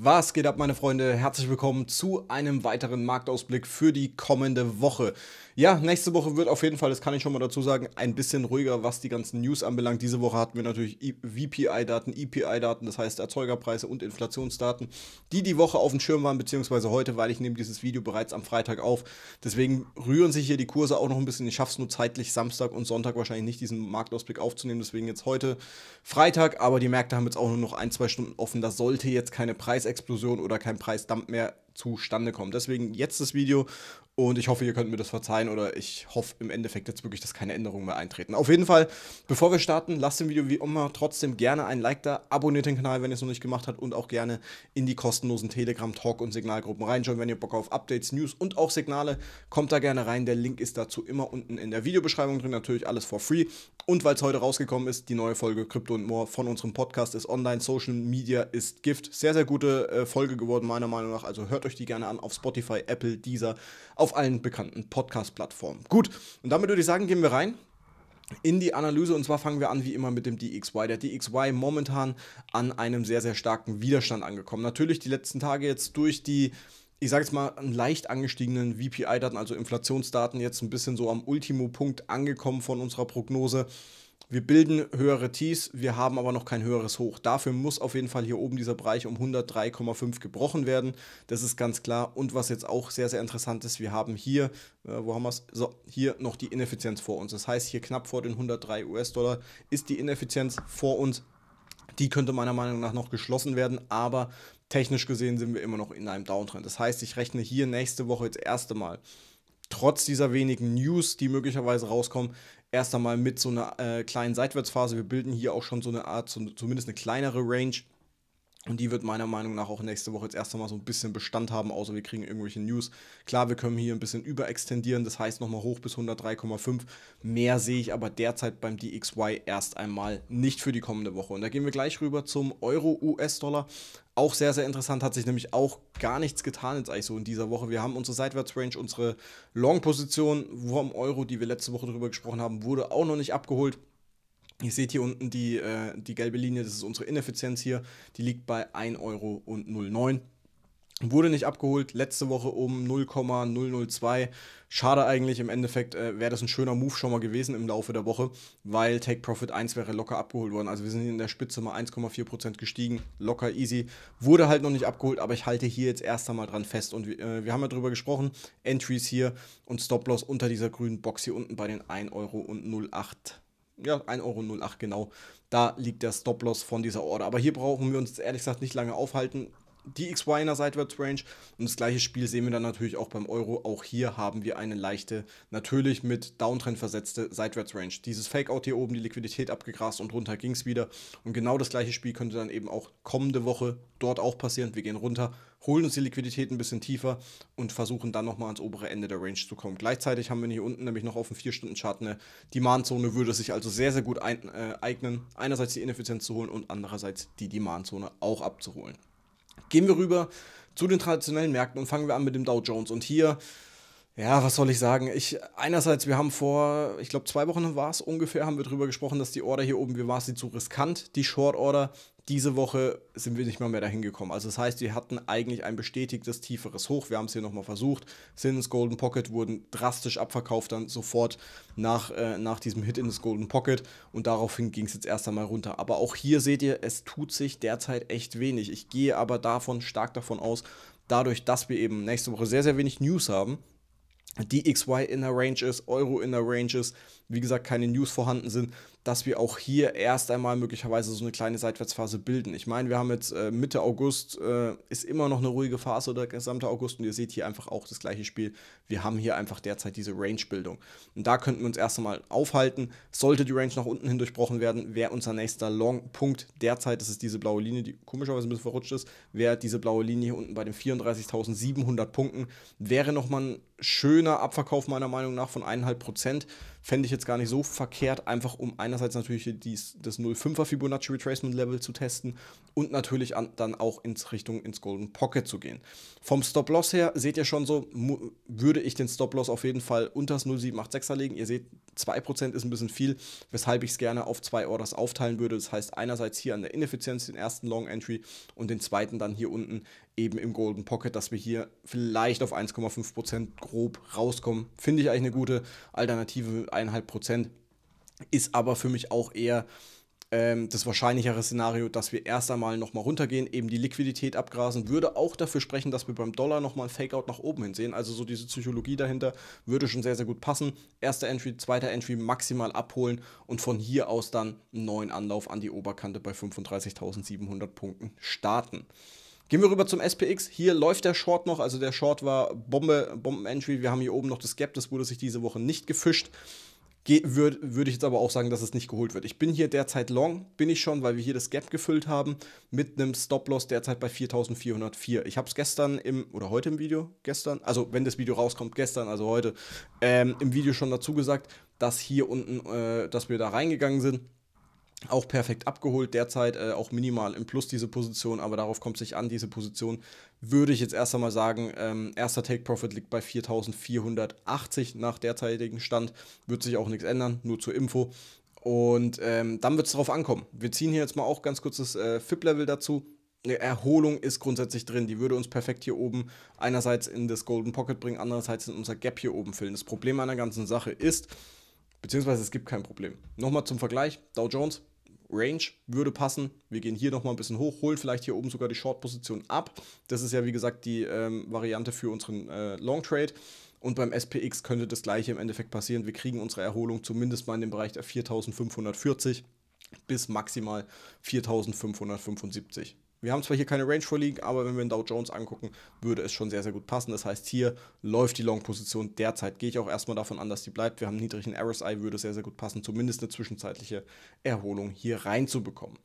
Was geht ab, meine Freunde? Herzlich willkommen zu einem weiteren Marktausblick für die kommende Woche. Ja, nächste Woche wird auf jeden Fall, das kann ich schon mal dazu sagen, ein bisschen ruhiger, was die ganzen News anbelangt. Diese Woche hatten wir natürlich VPI-Daten, EPI-Daten, das heißt Erzeugerpreise und Inflationsdaten, die die Woche auf dem Schirm waren, beziehungsweise heute, weil ich nehme dieses Video bereits am Freitag auf. Deswegen rühren sich hier die Kurse auch noch ein bisschen. Ich schaffe es nur zeitlich Samstag und Sonntag wahrscheinlich nicht, diesen Marktausblick aufzunehmen. Deswegen jetzt heute Freitag, aber die Märkte haben jetzt auch nur noch ein, zwei Stunden offen. Da sollte jetzt keine Preis Preisexplosion oder kein Preisdump mehr zustande kommt. Deswegen jetzt das Video und ich hoffe, ihr könnt mir das verzeihen oder ich hoffe im Endeffekt jetzt wirklich, dass keine Änderungen mehr eintreten. Auf jeden Fall, bevor wir starten, lasst dem Video wie immer trotzdem gerne ein Like da, abonniert den Kanal, wenn ihr es noch nicht gemacht habt und auch gerne in die kostenlosen Telegram, Talk und Signalgruppen reinschauen. Wenn ihr Bock auf Updates, News und auch Signale, kommt da gerne rein. Der Link ist dazu immer unten in der Videobeschreibung drin, natürlich alles for free. Und weil es heute rausgekommen ist, die neue Folge Krypto und More von unserem Podcast ist online. Social Media ist Gift. Sehr, sehr gute äh, Folge geworden, meiner Meinung nach. Also hört euch die gerne an auf Spotify, Apple, Deezer, auf auf allen bekannten Podcast-Plattformen. Gut, und damit würde ich sagen, gehen wir rein in die Analyse und zwar fangen wir an wie immer mit dem DXY. Der DXY momentan an einem sehr, sehr starken Widerstand angekommen. Natürlich die letzten Tage jetzt durch die, ich sage jetzt mal, leicht angestiegenen VPI-Daten, also Inflationsdaten, jetzt ein bisschen so am Ultimo-Punkt angekommen von unserer Prognose. Wir bilden höhere Tees, wir haben aber noch kein höheres Hoch. Dafür muss auf jeden Fall hier oben dieser Bereich um 103,5 gebrochen werden. Das ist ganz klar. Und was jetzt auch sehr, sehr interessant ist, wir haben hier, äh, wo haben wir es? So, hier noch die Ineffizienz vor uns. Das heißt, hier knapp vor den 103 US-Dollar ist die Ineffizienz vor uns. Die könnte meiner Meinung nach noch geschlossen werden, aber technisch gesehen sind wir immer noch in einem Downtrend. Das heißt, ich rechne hier nächste Woche jetzt erste Mal trotz dieser wenigen News, die möglicherweise rauskommen, erst einmal mit so einer äh, kleinen Seitwärtsphase. Wir bilden hier auch schon so eine Art, so, zumindest eine kleinere Range. Und die wird meiner Meinung nach auch nächste Woche jetzt erst einmal so ein bisschen Bestand haben, außer wir kriegen irgendwelche News. Klar, wir können hier ein bisschen überextendieren, das heißt nochmal hoch bis 103,5. Mehr sehe ich aber derzeit beim DXY erst einmal nicht für die kommende Woche. Und da gehen wir gleich rüber zum Euro-US-Dollar. Auch sehr, sehr interessant, hat sich nämlich auch gar nichts getan jetzt eigentlich so in dieser Woche. Wir haben unsere Seitwärtsrange, unsere Long-Position vom Euro, die wir letzte Woche darüber gesprochen haben, wurde auch noch nicht abgeholt. Ihr seht hier unten die, äh, die gelbe Linie, das ist unsere Ineffizienz hier, die liegt bei 1,09 Euro. Wurde nicht abgeholt, letzte Woche um 0,002. Schade eigentlich, im Endeffekt äh, wäre das ein schöner Move schon mal gewesen im Laufe der Woche, weil Take Profit 1 wäre locker abgeholt worden. Also wir sind hier in der Spitze mal 1,4% gestiegen, locker easy. Wurde halt noch nicht abgeholt, aber ich halte hier jetzt erst einmal dran fest. Und äh, wir haben ja drüber gesprochen, Entries hier und Stop-Loss unter dieser grünen Box hier unten bei den 1,08 Euro ja, 1,08 Euro, genau. Da liegt der Stop-Loss von dieser Order. Aber hier brauchen wir uns ehrlich gesagt nicht lange aufhalten die XY in einer Seitwärtsrange. Und das gleiche Spiel sehen wir dann natürlich auch beim Euro. Auch hier haben wir eine leichte, natürlich mit Downtrend versetzte Seitwärtsrange. Dieses Fakeout hier oben, die Liquidität abgegrast und runter ging es wieder. Und genau das gleiche Spiel könnte dann eben auch kommende Woche dort auch passieren. Wir gehen runter, holen uns die Liquidität ein bisschen tiefer und versuchen dann nochmal ans obere Ende der Range zu kommen. Gleichzeitig haben wir hier unten nämlich noch auf dem 4-Stunden-Chart eine Demand-Zone, würde sich also sehr, sehr gut ein, äh, eignen, einerseits die Ineffizienz zu holen und andererseits die Demand-Zone auch abzuholen. Gehen wir rüber zu den traditionellen Märkten und fangen wir an mit dem Dow Jones. Und hier ja, was soll ich sagen? Ich, einerseits, wir haben vor, ich glaube, zwei Wochen war es ungefähr, haben wir darüber gesprochen, dass die Order hier oben, wir war sie zu riskant, die Short Order. Diese Woche sind wir nicht mal mehr dahin gekommen. Also, das heißt, wir hatten eigentlich ein bestätigtes tieferes Hoch. Wir haben es hier nochmal versucht. Sins Golden Pocket wurden drastisch abverkauft, dann sofort nach, äh, nach diesem Hit in das Golden Pocket. Und daraufhin ging es jetzt erst einmal runter. Aber auch hier seht ihr, es tut sich derzeit echt wenig. Ich gehe aber davon, stark davon aus, dadurch, dass wir eben nächste Woche sehr, sehr wenig News haben, DXY in der Range ist, Euro in der Range ist, wie gesagt, keine News vorhanden sind, dass wir auch hier erst einmal möglicherweise so eine kleine Seitwärtsphase bilden. Ich meine, wir haben jetzt äh, Mitte August, äh, ist immer noch eine ruhige Phase oder gesamte August und ihr seht hier einfach auch das gleiche Spiel. Wir haben hier einfach derzeit diese Range-Bildung. Und da könnten wir uns erst einmal aufhalten. Sollte die Range nach unten hin durchbrochen werden, wäre unser nächster Long-Punkt derzeit, das ist diese blaue Linie, die komischerweise ein bisschen verrutscht ist, wäre diese blaue Linie hier unten bei den 34.700 Punkten, wäre nochmal ein schöner Abverkauf meiner Meinung nach von 1,5%. Fände ich jetzt gar nicht so verkehrt, einfach um einer einerseits natürlich dies, das 0,5er Fibonacci Retracement Level zu testen und natürlich an, dann auch in Richtung ins Golden Pocket zu gehen. Vom Stop Loss her seht ihr schon so, würde ich den Stop Loss auf jeden Fall unter das 0,786er legen. Ihr seht, 2% ist ein bisschen viel, weshalb ich es gerne auf zwei Orders aufteilen würde. Das heißt, einerseits hier an der Ineffizienz den ersten Long Entry und den zweiten dann hier unten eben im Golden Pocket, dass wir hier vielleicht auf 1,5% grob rauskommen. Finde ich eigentlich eine gute Alternative, 1,5%. Ist aber für mich auch eher ähm, das wahrscheinlichere Szenario, dass wir erst einmal nochmal runtergehen, eben die Liquidität abgrasen, würde auch dafür sprechen, dass wir beim Dollar nochmal ein Fakeout nach oben hin sehen. Also so diese Psychologie dahinter würde schon sehr, sehr gut passen. Erster Entry, zweiter Entry maximal abholen und von hier aus dann einen neuen Anlauf an die Oberkante bei 35.700 Punkten starten. Gehen wir rüber zum SPX. Hier läuft der Short noch, also der Short war Bombe, Bomben-Entry. Wir haben hier oben noch das Gap, das wurde sich diese Woche nicht gefischt würde würd ich jetzt aber auch sagen, dass es nicht geholt wird. Ich bin hier derzeit long, bin ich schon, weil wir hier das Gap gefüllt haben mit einem Stop-Loss derzeit bei 4404. Ich habe es gestern im, oder heute im Video, gestern, also wenn das Video rauskommt, gestern, also heute, ähm, im Video schon dazu gesagt, dass hier unten, äh, dass wir da reingegangen sind auch perfekt abgeholt derzeit, äh, auch minimal im Plus diese Position, aber darauf kommt es sich an. Diese Position würde ich jetzt erst einmal sagen, ähm, erster Take Profit liegt bei 4480 nach derzeitigem Stand, wird sich auch nichts ändern, nur zur Info. Und ähm, dann wird es darauf ankommen. Wir ziehen hier jetzt mal auch ganz kurz das äh, FIP-Level dazu. Eine Erholung ist grundsätzlich drin. Die würde uns perfekt hier oben einerseits in das Golden Pocket bringen, andererseits in unser Gap hier oben füllen. Das Problem an der ganzen Sache ist, beziehungsweise es gibt kein Problem. Nochmal zum Vergleich: Dow Jones Range würde passen. Wir gehen hier nochmal ein bisschen hoch, holen vielleicht hier oben sogar die Short-Position ab. Das ist ja wie gesagt die ähm, Variante für unseren äh, Long-Trade. Und beim SPX könnte das gleiche im Endeffekt passieren. Wir kriegen unsere Erholung zumindest mal in dem Bereich der 4540 bis maximal 4575. Wir haben zwar hier keine Range vorliegen, aber wenn wir den Dow Jones angucken, würde es schon sehr, sehr gut passen. Das heißt, hier läuft die Long-Position derzeit. Gehe ich auch erstmal davon an, dass die bleibt. Wir haben einen niedrigen RSI, würde sehr, sehr gut passen, zumindest eine zwischenzeitliche Erholung hier reinzubekommen.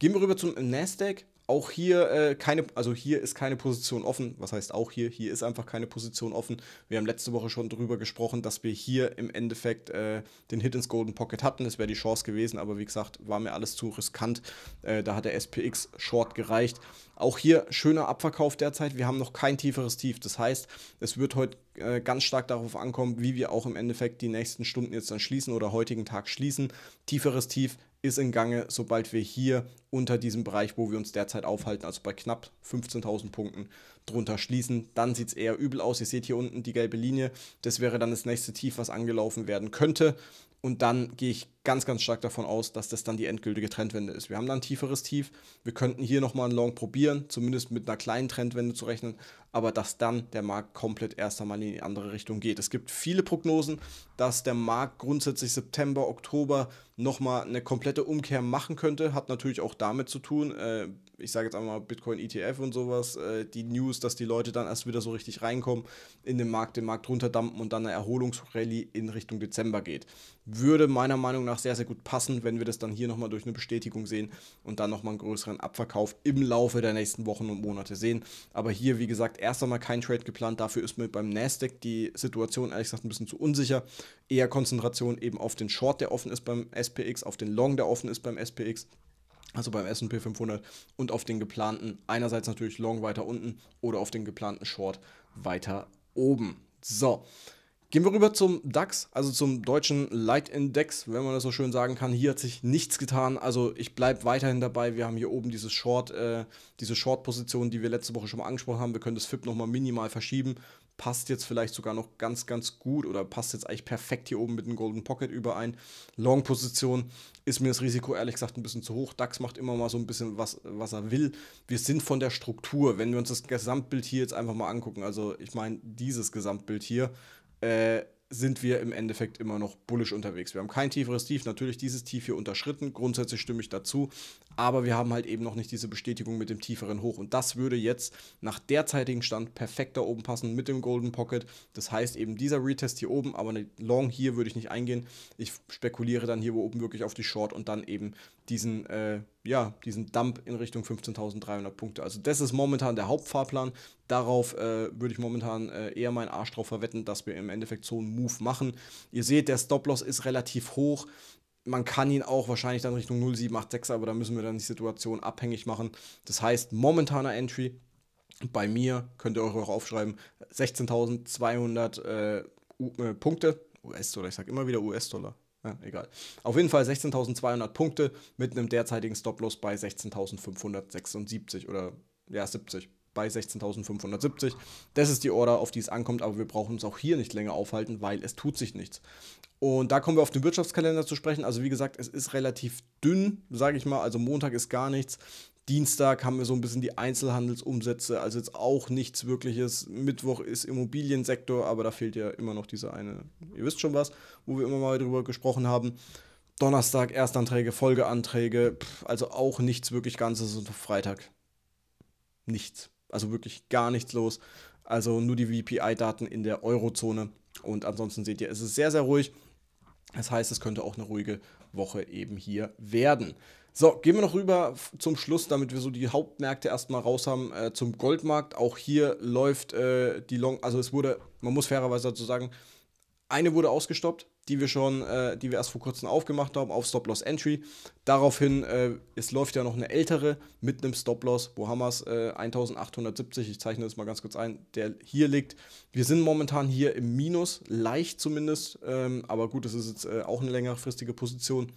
Gehen wir rüber zum Nasdaq auch hier äh, keine, also hier ist keine Position offen. Was heißt auch hier? Hier ist einfach keine Position offen. Wir haben letzte Woche schon darüber gesprochen, dass wir hier im Endeffekt äh, den Hit ins Golden Pocket hatten. Das wäre die Chance gewesen, aber wie gesagt, war mir alles zu riskant. Äh, da hat der SPX Short gereicht. Auch hier schöner Abverkauf derzeit. Wir haben noch kein tieferes Tief. Das heißt, es wird heute äh, ganz stark darauf ankommen, wie wir auch im Endeffekt die nächsten Stunden jetzt dann schließen oder heutigen Tag schließen. Tieferes Tief ist in Gange, sobald wir hier unter diesem Bereich, wo wir uns derzeit aufhalten, also bei knapp 15.000 Punkten drunter schließen. Dann sieht es eher übel aus. Ihr seht hier unten die gelbe Linie. Das wäre dann das nächste Tief, was angelaufen werden könnte. Und dann gehe ich ganz, ganz stark davon aus, dass das dann die endgültige Trendwende ist. Wir haben dann ein tieferes Tief. Wir könnten hier nochmal einen Long probieren, zumindest mit einer kleinen Trendwende zu rechnen. Aber dass dann der Markt komplett erst einmal in die andere Richtung geht. Es gibt viele Prognosen, dass der Markt grundsätzlich September, Oktober nochmal eine komplette Umkehr machen könnte. Hat natürlich auch damit zu tun. Äh, ich sage jetzt einmal Bitcoin ETF und sowas, äh, die News, dass die Leute dann erst wieder so richtig reinkommen in den Markt, den Markt runterdampen und dann eine Erholungsrallye in Richtung Dezember geht. Würde meiner Meinung nach sehr, sehr gut passen, wenn wir das dann hier nochmal durch eine Bestätigung sehen und dann nochmal einen größeren Abverkauf im Laufe der nächsten Wochen und Monate sehen. Aber hier, wie gesagt, erst einmal kein Trade geplant. Dafür ist mir beim Nasdaq die Situation ehrlich gesagt ein bisschen zu unsicher. Eher Konzentration eben auf den Short, der offen ist beim SPX, auf den Long, der offen ist beim SPX also beim S&P 500 und auf den geplanten, einerseits natürlich Long weiter unten oder auf den geplanten Short weiter oben. So, gehen wir rüber zum DAX, also zum deutschen Leitindex, wenn man das so schön sagen kann. Hier hat sich nichts getan, also ich bleibe weiterhin dabei. Wir haben hier oben dieses Short, äh, diese Short-Position, die wir letzte Woche schon mal angesprochen haben. Wir können das FIP nochmal minimal verschieben passt jetzt vielleicht sogar noch ganz, ganz gut oder passt jetzt eigentlich perfekt hier oben mit dem Golden Pocket überein. Long-Position ist mir das Risiko ehrlich gesagt ein bisschen zu hoch. DAX macht immer mal so ein bisschen was, was er will. Wir sind von der Struktur, wenn wir uns das Gesamtbild hier jetzt einfach mal angucken, also ich meine dieses Gesamtbild hier, äh, sind wir im Endeffekt immer noch bullisch unterwegs. Wir haben kein tieferes Tief, natürlich dieses Tief hier unterschritten, grundsätzlich stimme ich dazu, aber wir haben halt eben noch nicht diese Bestätigung mit dem tieferen Hoch und das würde jetzt nach derzeitigem Stand perfekt da oben passen mit dem Golden Pocket. Das heißt eben dieser Retest hier oben, aber eine Long hier würde ich nicht eingehen. Ich spekuliere dann hier oben wirklich auf die Short und dann eben diesen äh, ja, diesen Dump in Richtung 15.300 Punkte. Also das ist momentan der Hauptfahrplan. Darauf äh, würde ich momentan äh, eher meinen Arsch drauf verwetten, dass wir im Endeffekt so einen Move machen. Ihr seht, der Stop-Loss ist relativ hoch. Man kann ihn auch wahrscheinlich dann Richtung 0,786, aber da müssen wir dann die Situation abhängig machen. Das heißt, momentaner Entry bei mir, könnt ihr euch auch aufschreiben, 16.200 äh, äh, Punkte. US-Dollar, ich sage immer wieder US-Dollar. Ja, egal. Auf jeden Fall 16.200 Punkte mit einem derzeitigen Stop-Loss bei 16.576 oder ja, 70 bei 16.570. Das ist die Order, auf die es ankommt, aber wir brauchen uns auch hier nicht länger aufhalten, weil es tut sich nichts. Und da kommen wir auf den Wirtschaftskalender zu sprechen. Also wie gesagt, es ist relativ dünn, sage ich mal. Also Montag ist gar nichts. Dienstag haben wir so ein bisschen die Einzelhandelsumsätze, also jetzt auch nichts wirkliches. Mittwoch ist Immobiliensektor, aber da fehlt ja immer noch diese eine, ihr wisst schon was, wo wir immer mal drüber gesprochen haben. Donnerstag Erstanträge, Folgeanträge, pff, also auch nichts wirklich Ganzes und Freitag nichts. Also wirklich gar nichts los. Also nur die VPI-Daten in der Eurozone. Und ansonsten seht ihr, es ist sehr, sehr ruhig. Das heißt, es könnte auch eine ruhige Woche eben hier werden. So, gehen wir noch rüber zum Schluss, damit wir so die Hauptmärkte erstmal raus haben, äh, zum Goldmarkt. Auch hier läuft äh, die Long, also es wurde, man muss fairerweise dazu sagen, eine wurde ausgestoppt, die wir schon, äh, die wir erst vor kurzem aufgemacht haben, auf Stop-Loss Entry. Daraufhin, äh, es läuft ja noch eine ältere mit einem Stop-Loss, wo haben wir es? Äh, 1870, ich zeichne das mal ganz kurz ein, der hier liegt. Wir sind momentan hier im Minus, leicht zumindest, ähm, aber gut, das ist jetzt äh, auch eine längerfristige Position.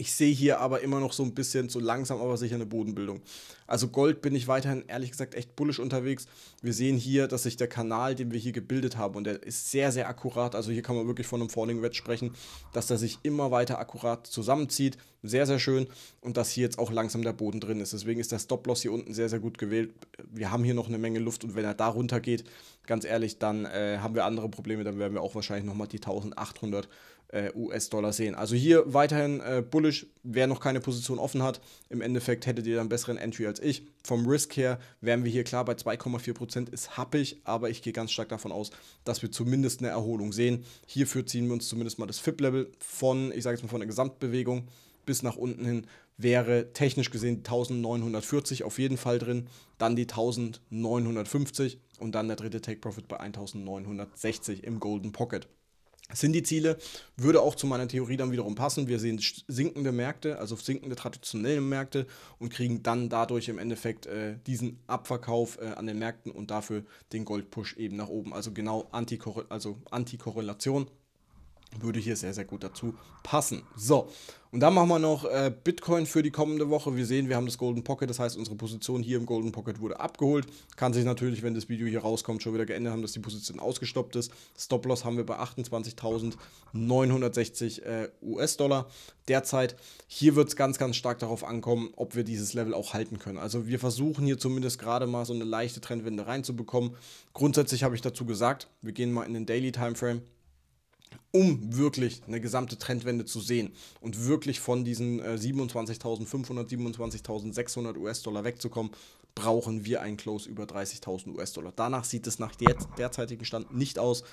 Ich sehe hier aber immer noch so ein bisschen so langsam, aber sicher eine Bodenbildung. Also Gold bin ich weiterhin ehrlich gesagt echt bullisch unterwegs. Wir sehen hier, dass sich der Kanal, den wir hier gebildet haben, und der ist sehr, sehr akkurat, also hier kann man wirklich von einem Falling Wedge sprechen, dass der sich immer weiter akkurat zusammenzieht. Sehr, sehr schön. Und dass hier jetzt auch langsam der Boden drin ist. Deswegen ist der Stop-Loss hier unten sehr, sehr gut gewählt. Wir haben hier noch eine Menge Luft und wenn er da runter geht, ganz ehrlich, dann äh, haben wir andere Probleme, dann werden wir auch wahrscheinlich nochmal die 1800 äh, US-Dollar sehen. Also hier weiterhin äh, bullish, wer noch keine Position offen hat, im Endeffekt hättet ihr dann besseren Entry als ich. Vom Risk her wären wir hier klar bei 2,4%, ist happig, aber ich gehe ganz stark davon aus, dass wir zumindest eine Erholung sehen. Hierfür ziehen wir uns zumindest mal das FIP-Level von, ich sage jetzt mal von der Gesamtbewegung bis nach unten hin wäre technisch gesehen 1940 auf jeden Fall drin, dann die 1950 und dann der dritte Take Profit bei 1960 im Golden Pocket. sind die Ziele, würde auch zu meiner Theorie dann wiederum passen. Wir sehen sinkende Märkte, also sinkende traditionelle Märkte und kriegen dann dadurch im Endeffekt äh, diesen Abverkauf äh, an den Märkten und dafür den Goldpush eben nach oben. Also genau Antikor also Antikorrelation würde hier sehr, sehr gut dazu passen. So, und dann machen wir noch äh, Bitcoin für die kommende Woche. Wir sehen, wir haben das Golden Pocket, das heißt, unsere Position hier im Golden Pocket wurde abgeholt. Kann sich natürlich, wenn das Video hier rauskommt, schon wieder geändert haben, dass die Position ausgestoppt ist. Stop-Loss haben wir bei 28.960 äh, US-Dollar derzeit. Hier wird es ganz, ganz stark darauf ankommen, ob wir dieses Level auch halten können. Also wir versuchen hier zumindest gerade mal so eine leichte Trendwende reinzubekommen. Grundsätzlich habe ich dazu gesagt, wir gehen mal in den Daily Timeframe um wirklich eine gesamte Trendwende zu sehen und wirklich von diesen äh, 27.500, 27.600 US-Dollar wegzukommen, brauchen wir einen Close über 30.000 US-Dollar. Danach sieht es nach der, derzeitigem Stand nicht aus.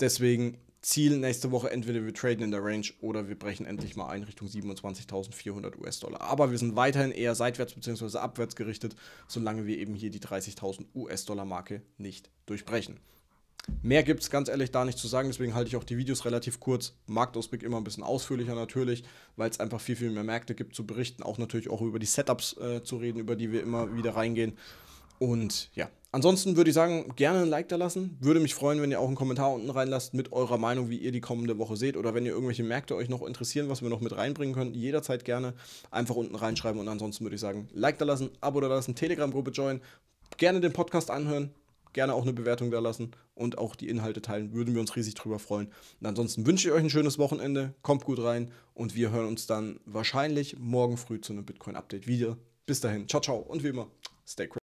Deswegen Ziel nächste Woche, entweder wir traden in der Range oder wir brechen endlich mal ein Richtung 27.400 US-Dollar. Aber wir sind weiterhin eher seitwärts bzw. abwärts gerichtet, solange wir eben hier die 30.000 US-Dollar-Marke nicht durchbrechen. Mehr gibt es ganz ehrlich da nicht zu sagen, deswegen halte ich auch die Videos relativ kurz. Marktausblick immer ein bisschen ausführlicher natürlich, weil es einfach viel, viel mehr Märkte gibt zu berichten. Auch natürlich auch über die Setups äh, zu reden, über die wir immer wieder reingehen. Und ja, ansonsten würde ich sagen, gerne ein Like da lassen. Würde mich freuen, wenn ihr auch einen Kommentar unten reinlasst mit eurer Meinung, wie ihr die kommende Woche seht. Oder wenn ihr irgendwelche Märkte euch noch interessieren, was wir noch mit reinbringen können, jederzeit gerne einfach unten reinschreiben. Und ansonsten würde ich sagen, Like da lassen, Abo da lassen, Telegram-Gruppe joinen, gerne den Podcast anhören gerne auch eine Bewertung da lassen und auch die Inhalte teilen. Würden wir uns riesig drüber freuen. Und ansonsten wünsche ich euch ein schönes Wochenende, kommt gut rein und wir hören uns dann wahrscheinlich morgen früh zu einem Bitcoin-Update wieder. Bis dahin, ciao, ciao und wie immer, stay crazy.